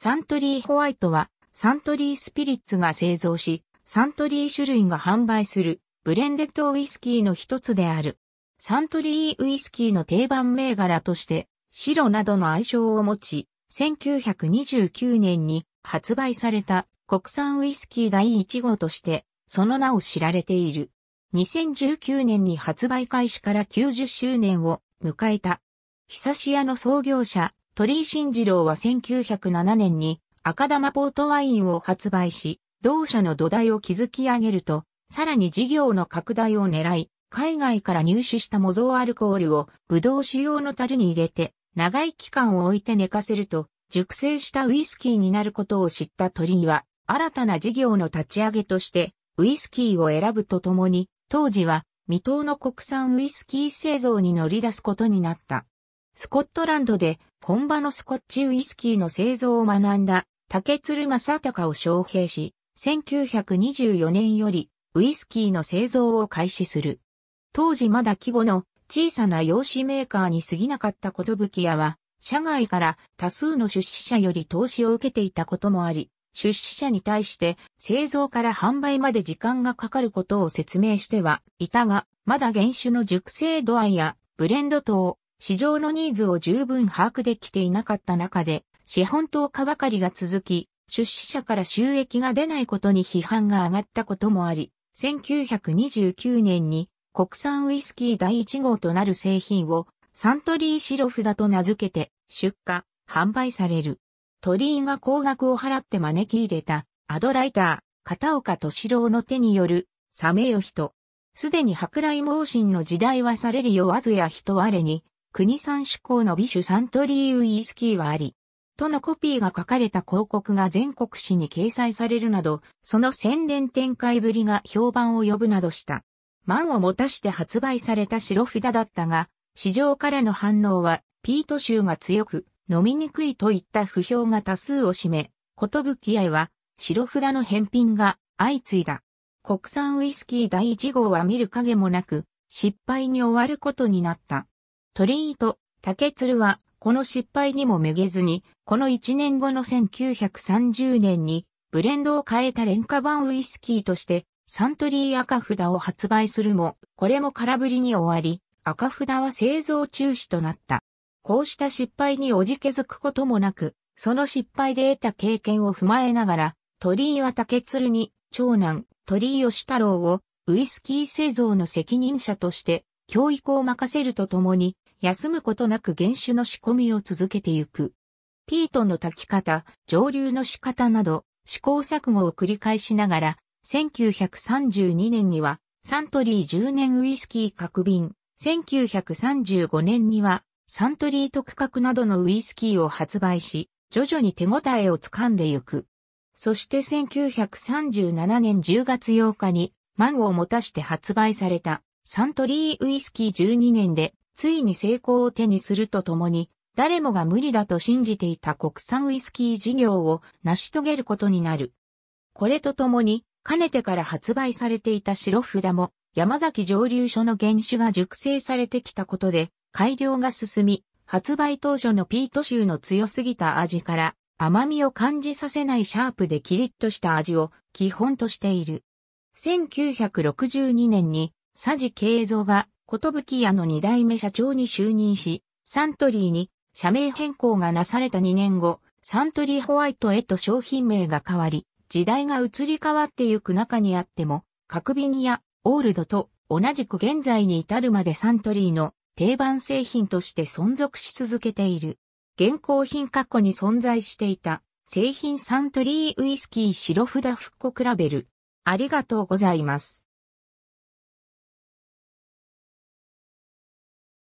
サントリーホワイトは、サントリースピリッツが製造し、サントリー種類が販売する、ブレンデッドウイスキーの一つである。サントリーウイスキーの定番銘柄として、白などの愛称を持ち、1929年に発売された国産ウイスキー第1号として、その名を知られている。2019年に発売開始から90周年を迎えた。久し屋の創業者、鳥居新次郎は1907年に赤玉ポートワインを発売し、同社の土台を築き上げると、さらに事業の拡大を狙い、海外から入手した模造アルコールをブドウ酒用の樽に入れて、長い期間を置いて寝かせると、熟成したウイスキーになることを知った鳥居は、新たな事業の立ち上げとして、ウイスキーを選ぶとともに、当時は未踏の国産ウイスキー製造に乗り出すことになった。スコットランドで本場のスコッチウイスキーの製造を学んだ竹鶴正隆を招聘し、1924年よりウイスキーの製造を開始する。当時まだ規模の小さな用紙メーカーに過ぎなかったことぶき屋は、社外から多数の出資者より投資を受けていたこともあり、出資者に対して製造から販売まで時間がかかることを説明してはいたが、まだ原酒の熟成度合いやブレンド等、市場のニーズを十分把握できていなかった中で、資本投下ばかりが続き、出資者から収益が出ないことに批判が上がったこともあり、1929年に国産ウイスキー第1号となる製品をサントリーシロフだと名付けて出荷、販売される。鳥居が高額を払って招き入れたアドライター、片岡敏郎の手によるサメよ人。すでに舶来盲信の時代はされるよわずや人あれに国産志向の美酒サントリーウイスキーはあり、とのコピーが書かれた広告が全国紙に掲載されるなど、その宣伝展開ぶりが評判を呼ぶなどした。満を持たして発売された白札だったが、市場からの反応は、ピート臭が強く、飲みにくいといった不評が多数を占め、ことぶき合は、白札の返品が相次いだ。国産ウイスキー第1号は見る影もなく、失敗に終わることになった。鳥居と竹鶴は、この失敗にもめげずに、この1年後の1930年に、ブレンドを変えた廉価版ウイスキーとして、サントリー赤札を発売するも、これも空振りに終わり、赤札は製造中止となった。こうした失敗におじけづくこともなく、その失敗で得た経験を踏まえながら、鳥居は竹鶴に、長男、鳥居義太郎を、ウイスキー製造の責任者として、教育を任せるとともに、休むことなく原酒の仕込みを続けてゆく。ピートの炊き方、上流の仕方など、試行錯誤を繰り返しながら、1932年には、サントリー10年ウイスキー各便、1935年には、サントリー特格などのウイスキーを発売し、徐々に手応えをつかんでゆく。そして1937年10月8日に、満を持たして発売された、サントリーウイスキー12年で、ついに成功を手にするとともに、誰もが無理だと信じていた国産ウイスキー事業を成し遂げることになる。これとともに、かねてから発売されていた白札も、山崎蒸留所の原酒が熟成されてきたことで、改良が進み、発売当初のピート臭の強すぎた味から、甘みを感じさせないシャープでキリッとした味を基本としている。1962年に、佐治慶三がき屋の二代目社長に就任し、サントリーに社名変更がなされた2年後、サントリーホワイトへと商品名が変わり、時代が移り変わってゆく中にあっても、角瓶やオールドと同じく現在に至るまでサントリーの定番製品として存続し続けている。現行品過去に存在していた製品サントリーウイスキー白札復刻ラベル。ありがとうございます。